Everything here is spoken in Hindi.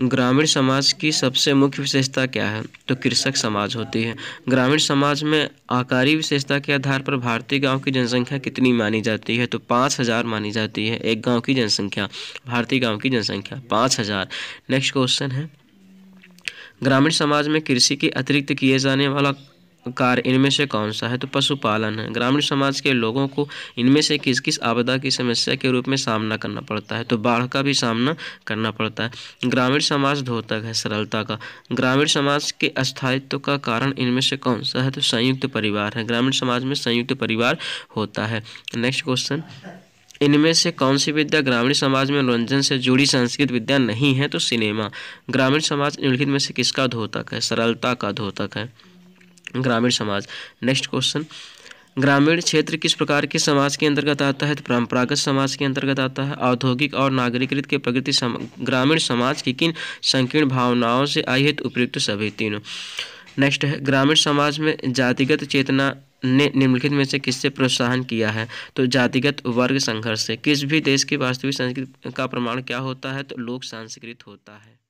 ग्रामीण समाज की सबसे मुख्य विशेषता क्या है तो कृषक समाज होती है ग्रामीण समाज में आकारी विशेषता के आधार पर भारतीय गांव की जनसंख्या कितनी मानी जाती है तो पाँच हज़ार मानी जाती है एक गांव की जनसंख्या भारतीय गांव की जनसंख्या पाँच हज़ार नेक्स्ट क्वेश्चन है ग्रामीण समाज में कृषि के अतिरिक्त किए जाने वाला कार्य इनमें से कौन सा है तो पशुपालन है ग्रामीण समाज के लोगों को इनमें से किस किस आपदा की समस्या के रूप में सामना करना पड़ता है तो बाढ़ का भी सामना करना पड़ता है ग्रामीण समाज धोतक है सरलता का ग्रामीण समाज के अस्थायित्व का कारण इनमें से कौन सा है तो संयुक्त परिवार है ग्रामीण समाज में संयुक्त परिवार होता है नेक्स्ट क्वेश्चन इनमें से कौन सी विद्या ग्रामीण समाज में मनोरंजन से जुड़ी संस्कृत विद्या नहीं है तो सिनेमा ग्रामीण समाज निम्नलिखित में से किसका धोतक है सरलता का धोतक है ग्रामीण समाज नेक्स्ट क्वेश्चन ग्रामीण क्षेत्र किस प्रकार के समाज के अंतर्गत आता है तो परंपरागत समाज के अंतर्गत आता है औद्योगिक और नागरिकृत के प्रकृति सम, ग्रामीण समाज की किन संकीर्ण भावनाओं से आई है तो उपयुक्त सभी तीनों नेक्स्ट है ग्रामीण समाज में जातिगत चेतना ने निम्नलिखित में से किससे प्रोत्साहन किया है तो जातिगत वर्ग संघर्ष से किस भी देश की वास्तविक संस्कृति का प्रमाण क्या होता है तो लोक सांस्कृत होता है